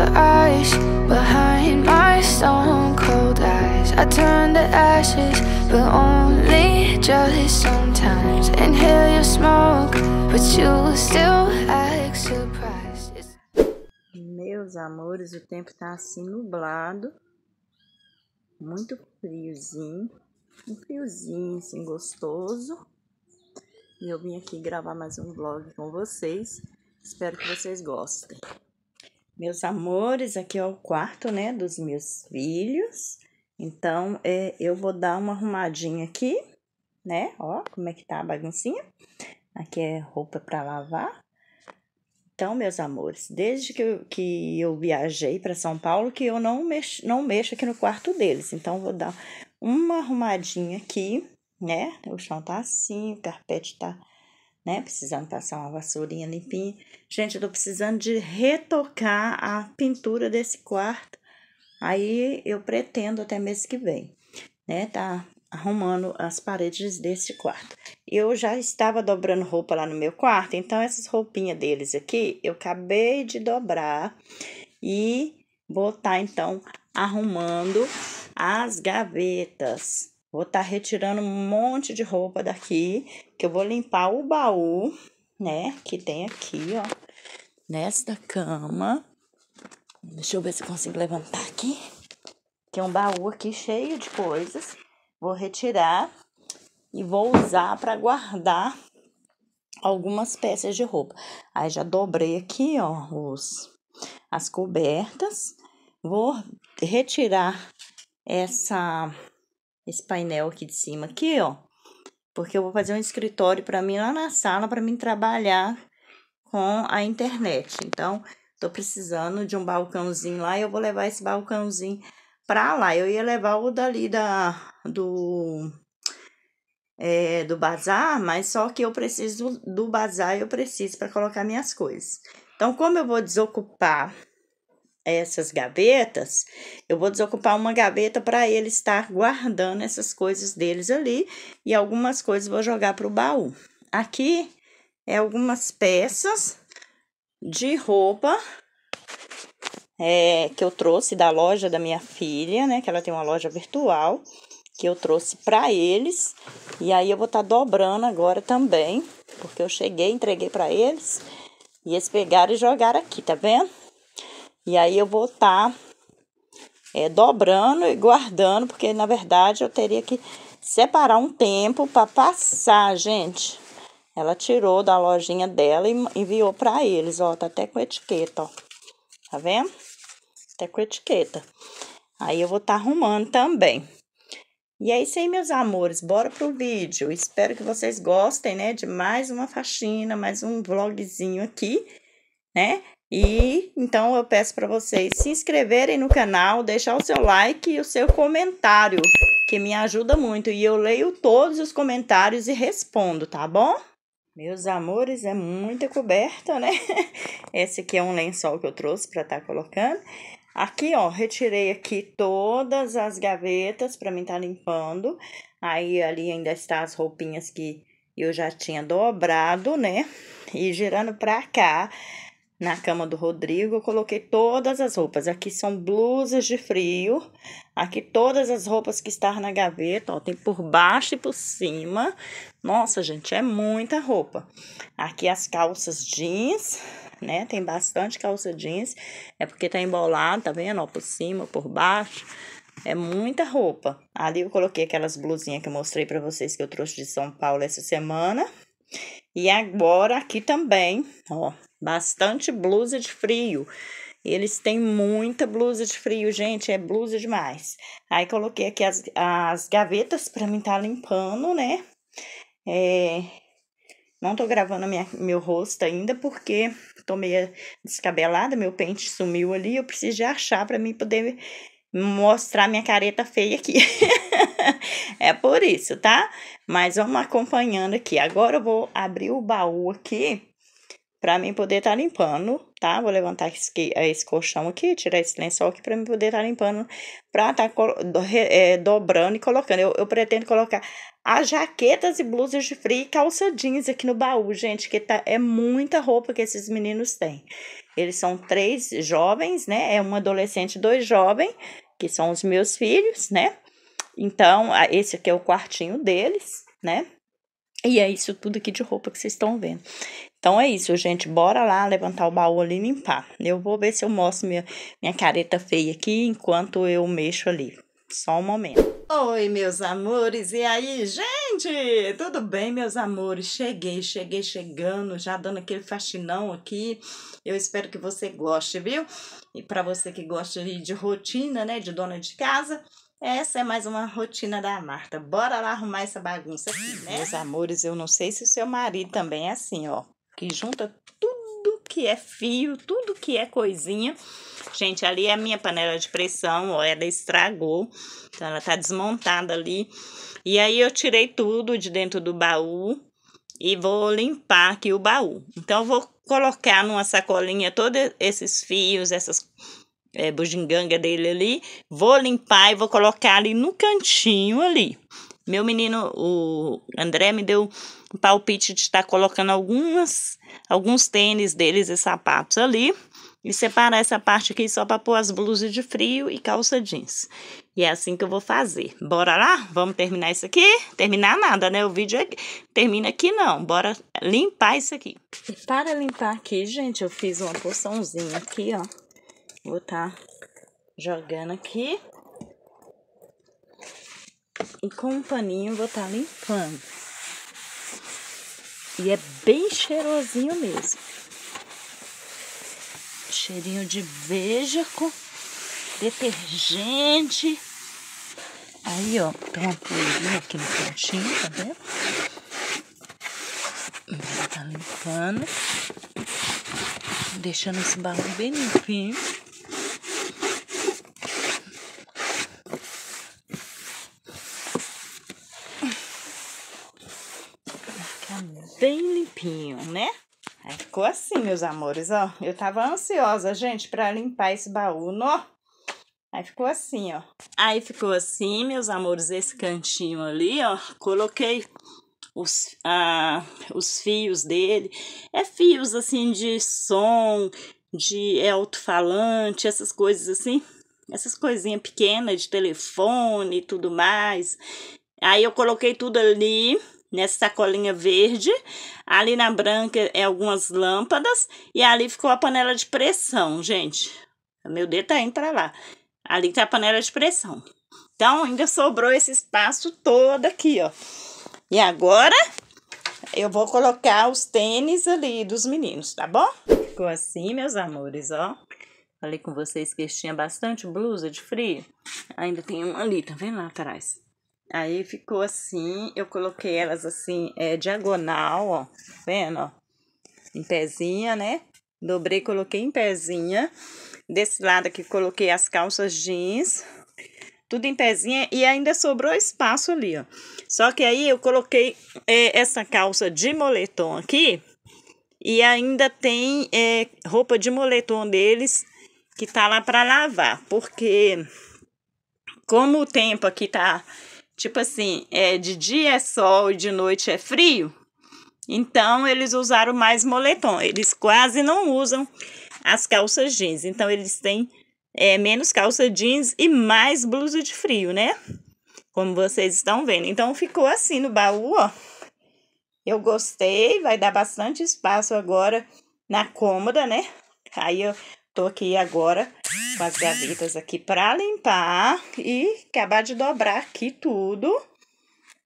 the ice behind my stone cold eyes I turn to ashes, but only just sometimes Inhale your smoke, but you still act surprised Meus amores, o tempo tá assim nublado Muito friozinho Um friozinho assim gostoso E eu vim aqui gravar mais um vlog com vocês Espero que vocês gostem. Meus amores, aqui é o quarto, né, dos meus filhos. Então, é, eu vou dar uma arrumadinha aqui, né? Ó, como é que tá a baguncinha. Aqui é roupa para lavar. Então, meus amores, desde que eu, que eu viajei para São Paulo, que eu não mexo, não mexo aqui no quarto deles. Então, vou dar uma arrumadinha aqui, né? O chão tá assim, o carpete tá né? Precisando passar uma vassourinha limpinha. Gente, eu tô precisando de retocar a pintura desse quarto. Aí eu pretendo até mês que vem, né? Tá arrumando as paredes desse quarto. Eu já estava dobrando roupa lá no meu quarto, então essas roupinhas deles aqui eu acabei de dobrar e vou estar tá, então arrumando as gavetas Vou estar tá retirando um monte de roupa daqui, que eu vou limpar o baú, né? Que tem aqui, ó, nesta cama. Deixa eu ver se consigo levantar aqui. Tem um baú aqui cheio de coisas. Vou retirar e vou usar para guardar algumas peças de roupa. Aí já dobrei aqui, ó, os as cobertas. Vou retirar essa esse painel aqui de cima aqui, ó. Porque eu vou fazer um escritório para mim lá na sala para mim trabalhar com a internet. Então, tô precisando de um balcãozinho lá e eu vou levar esse balcãozinho para lá. Eu ia levar o dali da do é, do bazar, mas só que eu preciso do bazar, eu preciso para colocar minhas coisas. Então, como eu vou desocupar essas gavetas, eu vou desocupar uma gaveta para ele estar guardando essas coisas deles ali e algumas coisas vou jogar para o baú. Aqui é algumas peças de roupa é, que eu trouxe da loja da minha filha, né? Que ela tem uma loja virtual que eu trouxe para eles. E aí eu vou estar tá dobrando agora também, porque eu cheguei, entreguei para eles e eles pegaram e jogaram aqui, tá vendo? E aí eu vou estar tá, é, dobrando e guardando, porque na verdade eu teria que separar um tempo para passar, gente. Ela tirou da lojinha dela e enviou para eles, ó, tá até com etiqueta, ó. Tá vendo? Até com etiqueta. Aí eu vou estar tá arrumando também. E é isso aí, meus amores. Bora pro vídeo. Espero que vocês gostem, né? De mais uma faxina, mais um vlogzinho aqui, né? E então eu peço para vocês se inscreverem no canal, deixar o seu like e o seu comentário, que me ajuda muito. E eu leio todos os comentários e respondo, tá bom? Meus amores, é muita coberta, né? Esse aqui é um lençol que eu trouxe para estar tá colocando. Aqui, ó, retirei aqui todas as gavetas para mim estar tá limpando. Aí ali ainda está as roupinhas que eu já tinha dobrado, né? E girando para cá, na cama do Rodrigo, eu coloquei todas as roupas. Aqui são blusas de frio. Aqui todas as roupas que estavam na gaveta, ó, tem por baixo e por cima. Nossa, gente, é muita roupa. Aqui as calças jeans, né? Tem bastante calça jeans. É porque tá embolado, tá vendo? Ó, por cima, por baixo. É muita roupa. Ali eu coloquei aquelas blusinhas que eu mostrei para vocês que eu trouxe de São Paulo essa semana. E agora aqui também, ó, bastante blusa de frio. Eles têm muita blusa de frio, gente, é blusa demais. Aí coloquei aqui as, as gavetas para mim tá limpando, né? É, não tô gravando minha, meu rosto ainda porque tô meio descabelada, meu pente sumiu ali, eu preciso de achar para mim poder mostrar minha careta feia aqui. é por isso, tá? Mas vamos acompanhando aqui. Agora eu vou abrir o baú aqui para mim poder estar tá limpando, tá? Vou levantar esse, esse colchão aqui, tirar esse lençol aqui para mim poder estar tá limpando, para estar tá, é, dobrando e colocando. Eu, eu pretendo colocar as jaquetas e blusas de frio e calça jeans aqui no baú, gente, que tá, é muita roupa que esses meninos têm. Eles são três jovens, né? É um adolescente e dois jovens, que são os meus filhos, né? Então, esse aqui é o quartinho deles, né? E é isso tudo aqui de roupa que vocês estão vendo. Então é isso, gente. Bora lá levantar o baú ali e limpar. Eu vou ver se eu mostro minha, minha careta feia aqui enquanto eu mexo ali. Só um momento. Oi, meus amores, e aí, gente? Tudo bem, meus amores? Cheguei, cheguei chegando, já dando aquele faxinão aqui. Eu espero que você goste, viu? E para você que gosta de rotina, né, de dona de casa, essa é mais uma rotina da Marta. Bora lá arrumar essa bagunça aqui, né? Meus amores, eu não sei se o seu marido também é assim, ó, que junta tudo que é fio, tudo que é coisinha Gente, ali é a minha panela de pressão, ó, ela estragou, então ela tá desmontada ali. E aí eu tirei tudo de dentro do baú e vou limpar aqui o baú. Então eu vou colocar numa sacolinha todos esses fios, essas é, bujinganga dele ali, vou limpar e vou colocar ali no cantinho ali. Meu menino, o André, me deu um palpite de estar colocando algumas, alguns tênis deles e sapatos ali e separa essa parte aqui só para pôr as blusas de frio e calça jeans. E é assim que eu vou fazer. Bora lá? Vamos terminar isso aqui? Terminar nada, né? O vídeo é... termina aqui não. Bora limpar isso aqui. E para limpar aqui, gente, eu fiz uma porçãozinha aqui, ó. Vou tá jogando aqui. E com um paninho vou tá limpando. E é bem cheirosinho mesmo cheirinho de vejaco, detergente. Aí, ó, tem uma poeirinha aqui no cantinho, tá vendo? Ela tá limpando, deixando esse barro bem limpinho. ficou assim, meus amores, ó. Eu tava ansiosa, gente, para limpar esse baú, ó. Aí ficou assim, ó. Aí ficou assim, meus amores, esse cantinho ali, ó. Coloquei os, ah, os fios dele. É fios, assim, de som, de alto-falante, essas coisas assim. Essas coisinhas pequenas de telefone e tudo mais. Aí eu coloquei tudo ali nessa sacolinha verde. Ali na branca é algumas lâmpadas e ali ficou a panela de pressão, gente. Meu dedo tá indo pra lá. Ali tá a panela de pressão. Então ainda sobrou esse espaço todo aqui, ó. E agora eu vou colocar os tênis ali dos meninos, tá bom? Ficou assim, meus amores, ó. Falei com vocês que eles tinham bastante blusa de frio. Ainda tem um ali, tá vendo lá atrás? Aí ficou assim, eu coloquei elas assim, é, diagonal, ó, tá vendo, ó, em pezinha, né? Dobrei, coloquei em pezinha. Desse lado aqui, coloquei as calças jeans, tudo em pezinha, e ainda sobrou espaço ali, ó. Só que aí eu coloquei é, essa calça de moletom aqui, e ainda tem é, roupa de moletom deles que tá lá para lavar, porque como o tempo aqui tá Tipo assim, é, de dia é sol e de noite é frio. Então, eles usaram mais moletom. Eles quase não usam as calças jeans. Então, eles têm é, menos calça jeans e mais blusa de frio, né? Como vocês estão vendo. Então, ficou assim no baú, ó. Eu gostei, vai dar bastante espaço agora na cômoda, né? Aí eu Tô aqui agora com as gavetas aqui para limpar e acabar é de dobrar aqui tudo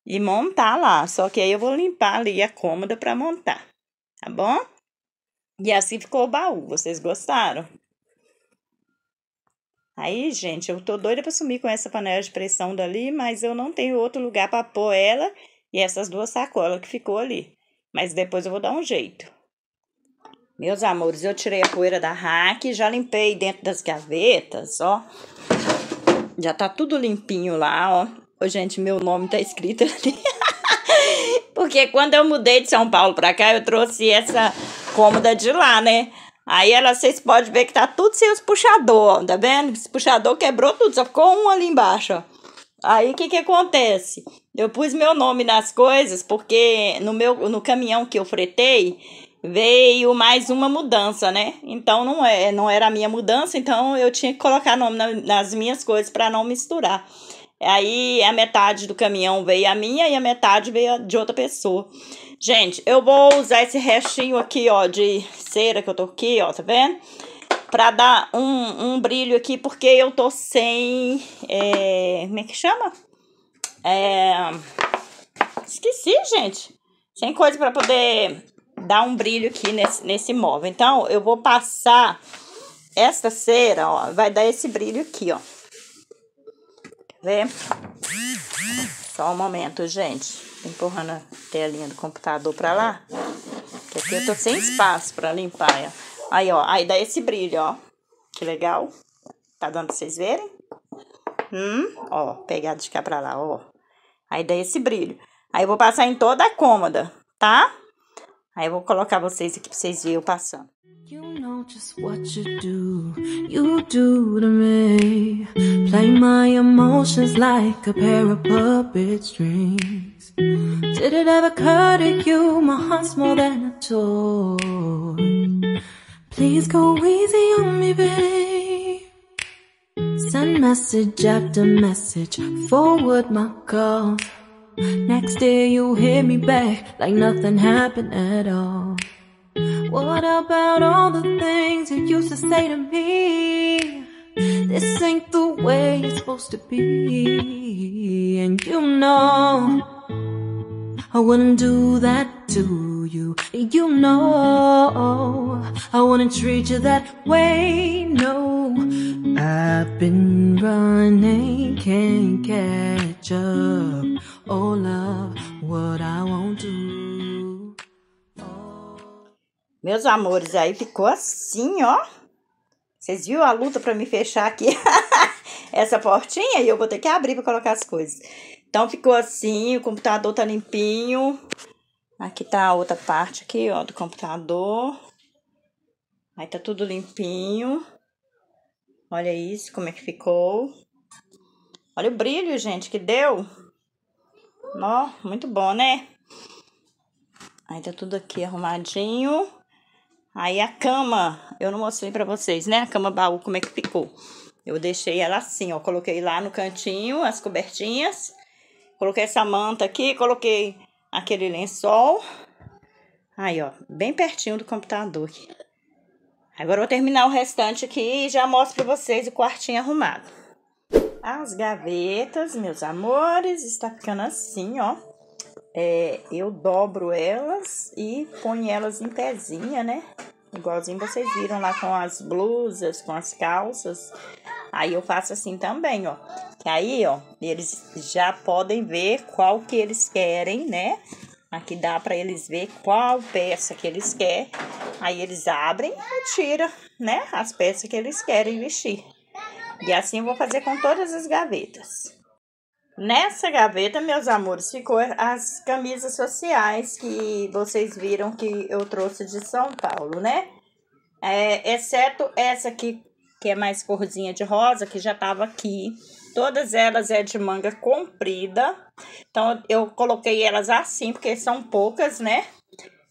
e montar lá. Só que aí eu vou limpar ali a cômoda para montar, tá bom? E assim ficou o baú. Vocês gostaram? Aí, gente, eu tô doida para sumir com essa panela de pressão dali, mas eu não tenho outro lugar para pôr ela e essas duas sacolas que ficou ali. Mas depois eu vou dar um jeito. Meus amores, eu tirei a poeira da rack, já limpei dentro das gavetas, ó. Já tá tudo limpinho lá, ó. Ô, gente, meu nome tá escrito ali. Porque quando eu mudei de São Paulo pra cá, eu trouxe essa cômoda de lá, né? Aí ela, vocês podem ver que tá tudo sem os puxador, ó, tá vendo? Esse puxador quebrou tudo, só ficou um ali embaixo, ó. Aí o que que acontece? Eu pus meu nome nas coisas porque no meu no caminhão que eu fretei, veio mais uma mudança, né? Então não é, não era a minha mudança, então eu tinha que colocar nome nas minhas coisas para não misturar. Aí a metade do caminhão veio a minha e a metade veio de outra pessoa. Gente, eu vou usar esse restinho aqui, ó, de cera que eu tô aqui, ó, tá vendo? Pra dar um, um brilho aqui, porque eu tô sem... É, como é que chama? É, esqueci, gente. Sem coisa pra poder dar um brilho aqui nesse, nesse móvel. Então, eu vou passar esta cera, ó, vai dar esse brilho aqui, ó. Quer ver? Só um momento, gente. Empurrando a telinha do computador pra lá. Porque aqui eu tô sem espaço pra limpar, ó. Aí, ó, aí dá esse brilho, ó. Que legal. Tá dando pra vocês verem? Hum, ó, pegado de cá pra lá, ó. Aí dá esse brilho. Aí eu vou passar em toda a cômoda, tá? Aí eu vou colocar vocês aqui para vocês verem eu passando. You know just what you do, you do to me. Play my emotions like a pair of puppet strings. Did it ever occur to you? My heart's more than a toy. Please go easy on me, babe. Send message after message, forward my calls. Next day you hit me back like nothing happened at all. What about all the things you used to say to me? This ain't the way it's supposed to be, and you know. I wouldn't do that to you. You know, I wouldn't treat you that way. No, I've been running, can't catch up. Oh, love, what I won't do. Meus amores, aí ficou assim, ó. Vocês viram a luta para me fechar aqui essa portinha e eu vou ter que abrir para colocar as coisas. Então ficou assim, o computador tá limpinho. Aqui tá a outra parte aqui, ó, do computador. Aí tá tudo limpinho. Olha isso, como é que ficou. Olha o brilho, gente, que deu. Ó, muito bom, né? Aí tá tudo aqui arrumadinho. Aí a cama, eu não mostrei pra vocês, né? A cama baú, como é que ficou. Eu deixei ela assim, ó. Coloquei lá no cantinho as cobertinhas. Coloquei essa manta aqui, coloquei aquele lençol. Aí, ó, bem pertinho do computador aqui. Agora vou terminar o restante aqui e já mostro pra vocês o quartinho arrumado. As gavetas, meus amores, está ficando assim, ó. É, eu dobro elas e ponho elas em pezinha, né? Igualzinho vocês viram lá com as blusas, com as calças. Aí eu faço assim também, ó. Que aí, ó, eles já podem ver qual que eles querem, né? Aqui dá para eles ver qual peça que eles querem. Aí eles abrem e tiram, né? As peças que eles querem vestir. E assim eu vou fazer com todas as gavetas. Nessa gaveta, meus amores, ficou as camisas sociais que vocês viram que eu trouxe de São Paulo, né? É, exceto essa aqui que é mais corzinha de rosa, que já estava aqui. Todas elas é de manga comprida. Então, eu coloquei elas assim, porque são poucas, né?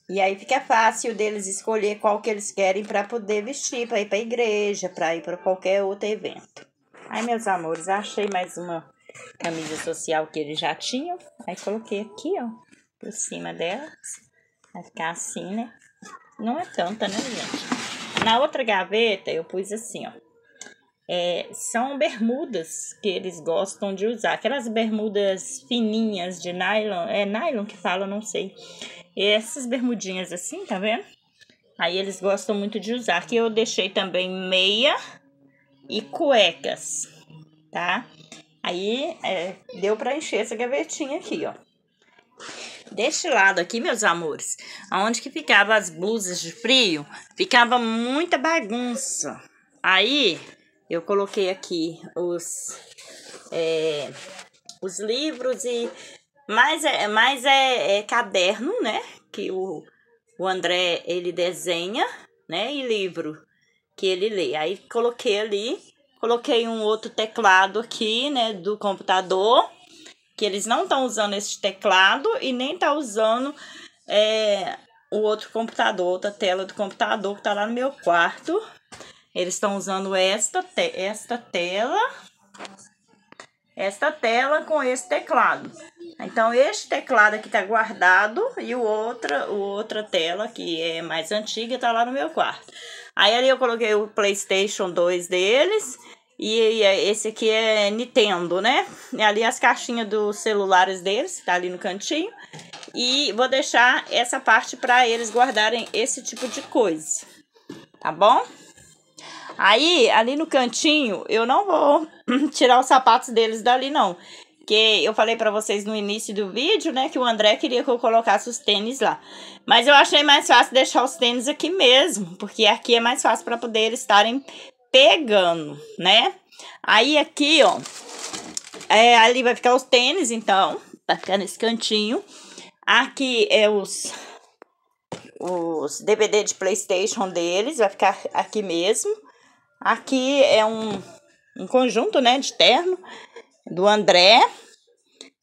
E aí fica fácil deles escolher qual que eles querem para poder vestir, para ir para a igreja, para ir para qualquer outro evento. Aí, meus amores, achei mais uma camisa social que eles já tinham. Aí coloquei aqui, ó, por cima delas. Vai ficar assim, né? Não é tanta, né, gente? Na outra gaveta eu pus assim, ó é, são bermudas que eles gostam de usar, aquelas bermudas fininhas de nylon, é nylon que fala, não sei. E essas bermudinhas assim, tá vendo? Aí eles gostam muito de usar. Aqui eu deixei também meia e cuecas, tá? Aí é, deu para encher essa gavetinha aqui, ó. Deste lado aqui, meus amores, aonde que ficava as blusas de frio, ficava muita bagunça. Aí eu coloquei aqui os, é, os livros e mais é, mais é, é, caderno, né? Que o, o André ele desenha, né? E livro que ele lê. Aí coloquei ali, coloquei um outro teclado aqui, né? Do computador, que eles não estão usando esse teclado e nem tá usando é, o outro computador, outra tela do computador que tá lá no meu quarto, eles estão usando esta, te esta tela, esta tela com esse teclado. Então, este teclado aqui está guardado e o outra, o outra tela, que é mais antiga, está lá no meu quarto. Aí ali eu coloquei o Playstation 2 deles e é, esse aqui é Nintendo, né? E é ali as caixinhas dos celulares deles, que tá ali no cantinho. E vou deixar essa parte para eles guardarem esse tipo de coisa, tá bom? Aí, ali no cantinho, eu não vou tirar os sapatos deles dali, não. Porque eu falei para vocês no início do vídeo, né, que o André queria que eu colocasse os tênis lá. Mas eu achei mais fácil deixar os tênis aqui mesmo, porque aqui é mais fácil para poder eles estarem pegando, né? Aí aqui, ó, é, ali vai ficar os tênis, então, vai tá ficar nesse cantinho. Aqui é os, os DVD de Playstation deles, vai ficar aqui mesmo. Aqui é um, um conjunto, né, de terno do André.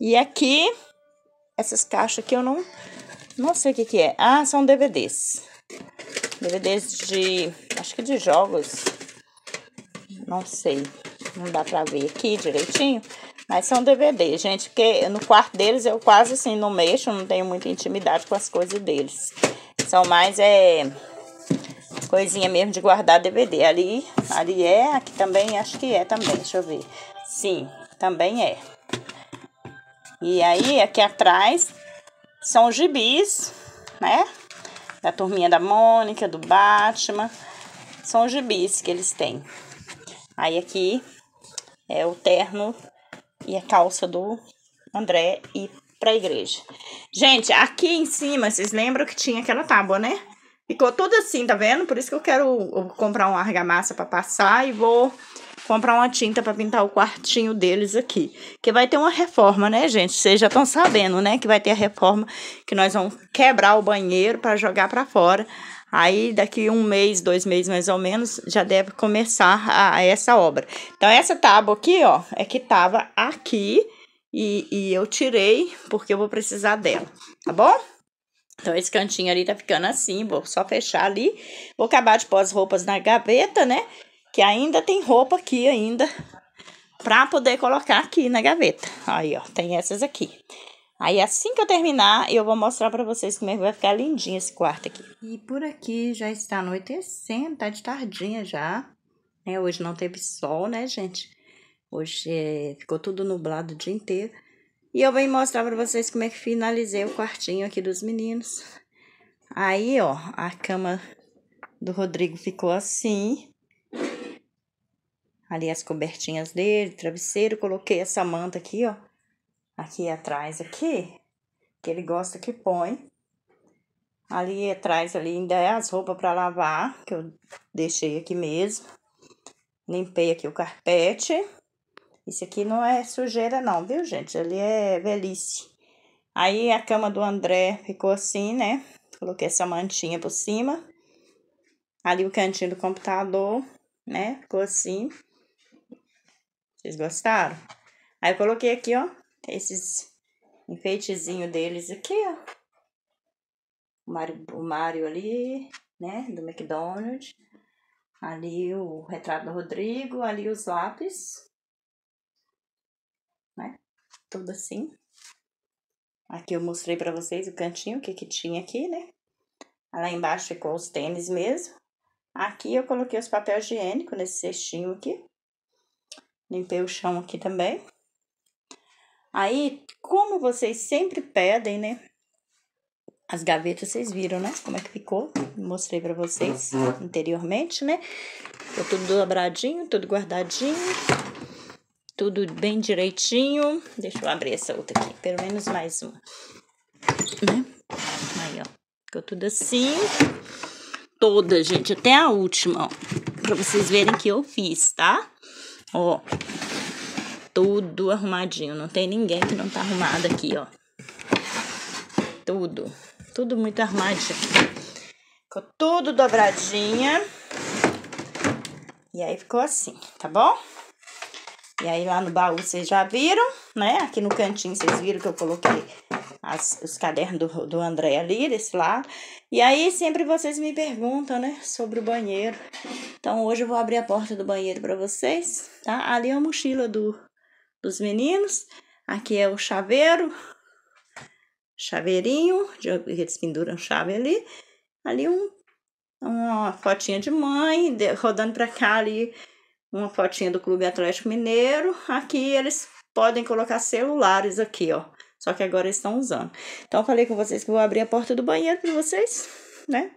E aqui, essas caixas aqui eu não, não sei o que que é. Ah, são DVDs. DVDs de, acho que de jogos. Não sei, não dá pra ver aqui direitinho. Mas são DVDs, gente, porque no quarto deles eu quase assim não mexo, não tenho muita intimidade com as coisas deles. São mais é coisinha mesmo de guardar DVD. Ali, ali é, aqui também acho que é também, deixa eu ver. Sim, também é. E aí, aqui atrás, são os gibis, né? Da turminha da Mônica, do Batman. São os gibis que eles têm. Aí aqui é o terno e a calça do André e pra igreja. Gente, aqui em cima, vocês lembram que tinha aquela tábua, né? Ficou tudo assim, tá vendo? Por isso que eu quero comprar uma argamassa para passar e vou comprar uma tinta para pintar o quartinho deles aqui. Que vai ter uma reforma, né, gente? Vocês já estão sabendo, né, que vai ter a reforma que nós vamos quebrar o banheiro para jogar para fora. Aí daqui um mês, dois meses mais ou menos, já deve começar a, a essa obra. Então essa tábua aqui, ó, é que tava aqui e, e eu tirei porque eu vou precisar dela, tá bom? Então, esse cantinho ali tá ficando assim, vou só fechar ali. Vou acabar de pôr as roupas na gaveta, né? Que ainda tem roupa aqui ainda pra poder colocar aqui na gaveta. Aí, ó, tem essas aqui. Aí assim que eu terminar, eu vou mostrar para vocês como é que vai ficar lindinho esse quarto aqui. E por aqui já está anoitecendo, tá de tardinha já. É, hoje não teve sol, né, gente? Hoje é, ficou tudo nublado o dia inteiro. E eu venho mostrar para vocês como é que finalizei o quartinho aqui dos meninos. Aí, ó, a cama do Rodrigo ficou assim. Ali as cobertinhas dele, travesseiro. Coloquei essa manta aqui, ó. Aqui atrás, aqui. Que ele gosta que põe. Ali atrás, ali ainda é as roupas para lavar, que eu deixei aqui mesmo. Limpei aqui o carpete. Isso aqui não é sujeira, não, viu, gente? Ali é velhice. Aí a cama do André ficou assim, né? Coloquei essa mantinha por cima. Ali o cantinho do computador, né? Ficou assim. Vocês gostaram? Aí eu coloquei aqui, ó, esses enfeitezinho deles aqui, ó. O Mario, o Mario ali, né, do McDonald's. Ali o retrato do Rodrigo, ali os lápis tudo assim. Aqui eu mostrei pra vocês o cantinho, o que que tinha aqui, né? Lá embaixo ficou os tênis mesmo. Aqui eu coloquei os papel higiênico nesse cestinho aqui. Limpei o chão aqui também. Aí, como vocês sempre pedem, né? As gavetas vocês viram, né? Como é que ficou? Mostrei pra vocês anteriormente, né? Ficou tudo dobradinho, tudo guardadinho tudo bem direitinho. Deixa eu abrir essa outra aqui, pelo menos mais uma. Né? Aí, ó. Ficou tudo assim. Toda, gente, até a última, ó. Pra vocês verem que eu fiz, tá? Ó. Tudo arrumadinho. Não tem ninguém que não tá arrumado aqui, ó. Tudo. Tudo muito arrumadinho. Ficou tudo dobradinha. E aí ficou assim, tá bom? E aí lá no baú vocês já viram, né? Aqui no cantinho vocês viram que eu coloquei as, os cadernos do, do André ali, desse lado. E aí sempre vocês me perguntam, né? Sobre o banheiro. Então hoje eu vou abrir a porta do banheiro para vocês, tá? Ali é a mochila do, dos meninos. Aqui é o chaveiro, chaveirinho, eles penduram chave ali. Ali um, uma fotinha de mãe, rodando pra cá ali uma fotinha do Clube Atlético Mineiro. Aqui eles podem colocar celulares aqui, ó. Só que agora estão usando. Então, falei com vocês que vou abrir a porta do banheiro para vocês, né?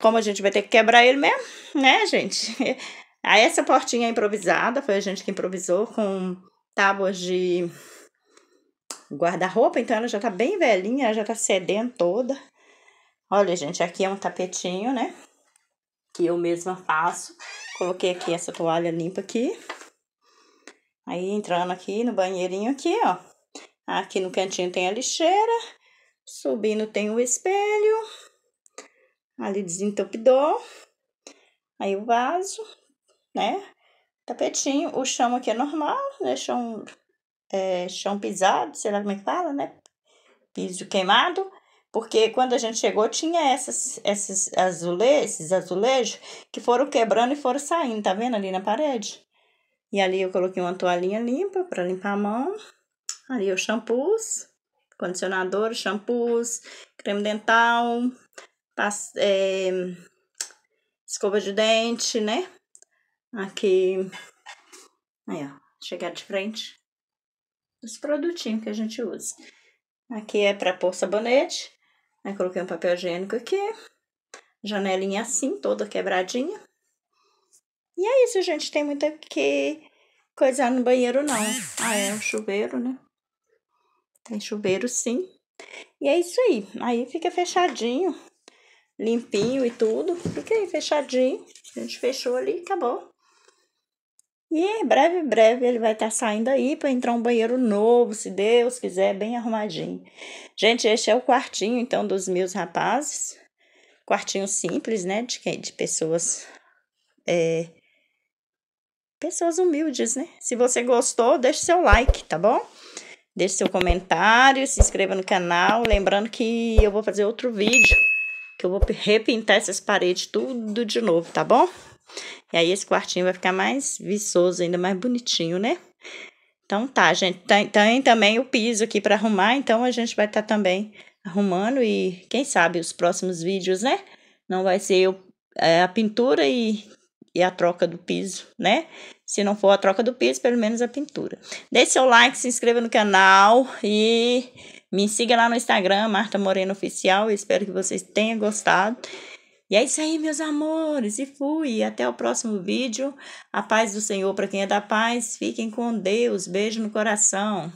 Como a gente vai ter que quebrar ele mesmo, né, gente? Aí, essa portinha é improvisada, foi a gente que improvisou com tábuas de guarda-roupa. Então, ela já tá bem velhinha, ela já tá cedendo toda. Olha, gente, aqui é um tapetinho, né? Que eu mesma faço. Coloquei aqui essa toalha limpa aqui. Aí, entrando aqui no banheirinho aqui, ó. Aqui no cantinho tem a lixeira. Subindo tem o espelho. Ali desentupidor. Aí o vaso, né? Tapetinho. O chão aqui é normal, né? Chão, é, chão pisado, sei lá como é que fala, né? Piso queimado. Porque quando a gente chegou, tinha essas, esses, azulejos, esses azulejos que foram quebrando e foram saindo, tá vendo ali na parede? E ali eu coloquei uma toalhinha limpa para limpar a mão. Ali os shampoos, condicionador, shampoos, creme dental, é, escova de dente, né? Aqui, aí ó, chegar de frente. Os produtinhos que a gente usa. Aqui é para pôr sabonete. Aí coloquei um papel higiênico aqui, janelinha assim, toda quebradinha. E é isso, gente, tem muita que coisar no banheiro não. Ah, é um chuveiro, né? Tem chuveiro sim. E é isso aí. Aí fica fechadinho, limpinho e tudo. Fica aí fechadinho. A gente fechou ali, acabou. E em breve, breve ele vai estar tá saindo aí para entrar um banheiro novo, se Deus quiser, bem arrumadinho. Gente, este é o quartinho então dos meus rapazes. Quartinho simples, né? De, de pessoas. É, pessoas humildes, né? Se você gostou, deixe seu like, tá bom? Deixe seu comentário, se inscreva no canal. Lembrando que eu vou fazer outro vídeo, que eu vou repintar essas paredes tudo de novo, tá bom? E aí esse quartinho vai ficar mais viçoso, ainda mais bonitinho, né? Então tá, gente, tem, tem também o piso aqui para arrumar, então a gente vai estar tá também arrumando e quem sabe os próximos vídeos, né? Não vai ser eu, é, a pintura e, e a troca do piso, né? Se não for a troca do piso, pelo menos a pintura. Deixe seu like, se inscreva no canal e me siga lá no Instagram, Marta Moreno Oficial. espero que vocês tenham gostado. E é isso aí, meus amores, e fui. Até o próximo vídeo. A paz do Senhor para quem é da paz. Fiquem com Deus. Beijo no coração.